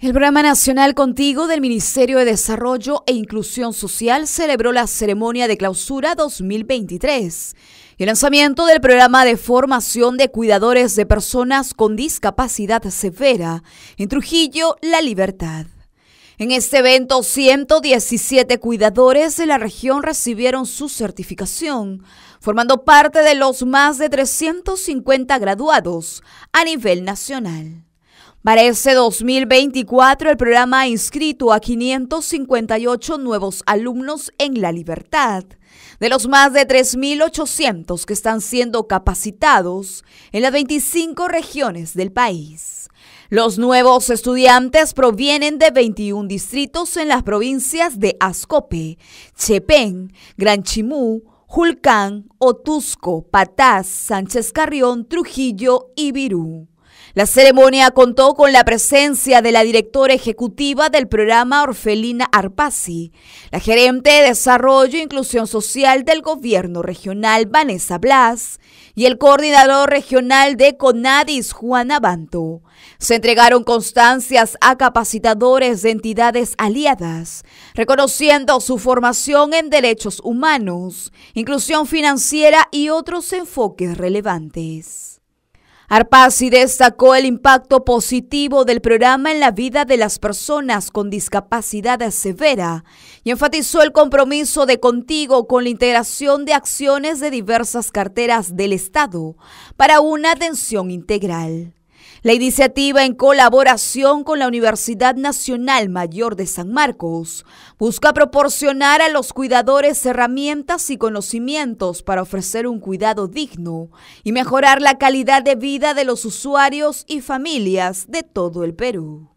El programa nacional Contigo del Ministerio de Desarrollo e Inclusión Social celebró la ceremonia de clausura 2023 y el lanzamiento del programa de formación de cuidadores de personas con discapacidad severa en Trujillo, La Libertad. En este evento, 117 cuidadores de la región recibieron su certificación, formando parte de los más de 350 graduados a nivel nacional. Para este 2024, el programa ha inscrito a 558 nuevos alumnos en la libertad. De los más de 3.800 que están siendo capacitados en las 25 regiones del país. Los nuevos estudiantes provienen de 21 distritos en las provincias de Ascope, Chepén, Gran Chimú, Julcán, Otusco, Patás, Sánchez Carrión, Trujillo y Virú. La ceremonia contó con la presencia de la directora ejecutiva del programa Orfelina Arpasi, la gerente de Desarrollo e Inclusión Social del Gobierno Regional Vanessa Blas y el coordinador regional de CONADIS Juan Abanto. Se entregaron constancias a capacitadores de entidades aliadas, reconociendo su formación en derechos humanos, inclusión financiera y otros enfoques relevantes. Arpasi destacó el impacto positivo del programa en la vida de las personas con discapacidad severa y enfatizó el compromiso de Contigo con la integración de acciones de diversas carteras del Estado para una atención integral. La iniciativa, en colaboración con la Universidad Nacional Mayor de San Marcos, busca proporcionar a los cuidadores herramientas y conocimientos para ofrecer un cuidado digno y mejorar la calidad de vida de los usuarios y familias de todo el Perú.